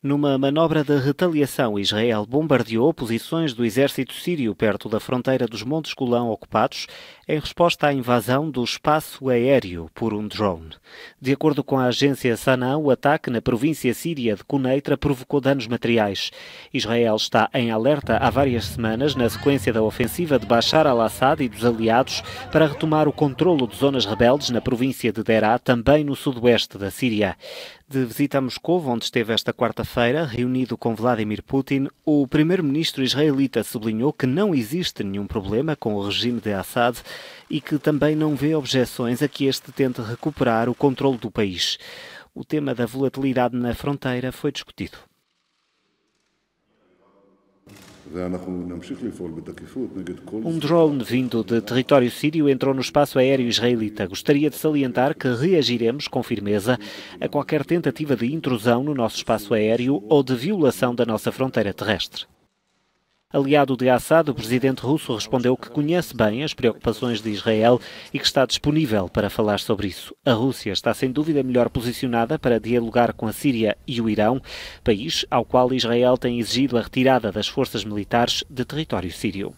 Numa manobra de retaliação, Israel bombardeou posições do exército sírio perto da fronteira dos Montes Golão ocupados em resposta à invasão do espaço aéreo por um drone. De acordo com a agência Sana, o ataque na província síria de Cuneitra provocou danos materiais. Israel está em alerta há várias semanas na sequência da ofensiva de Bashar al-Assad e dos aliados para retomar o controlo de zonas rebeldes na província de Deraa, também no sudoeste da Síria. De visita a Moscou, onde esteve esta quarta-feira, reunido com Vladimir Putin, o primeiro-ministro israelita sublinhou que não existe nenhum problema com o regime de Assad e que também não vê objeções a que este tente recuperar o controle do país. O tema da volatilidade na fronteira foi discutido. Um drone vindo de território sírio entrou no espaço aéreo israelita. Gostaria de salientar que reagiremos com firmeza a qualquer tentativa de intrusão no nosso espaço aéreo ou de violação da nossa fronteira terrestre. Aliado de Assad, o presidente russo respondeu que conhece bem as preocupações de Israel e que está disponível para falar sobre isso. A Rússia está sem dúvida melhor posicionada para dialogar com a Síria e o Irão, país ao qual Israel tem exigido a retirada das forças militares de território sírio.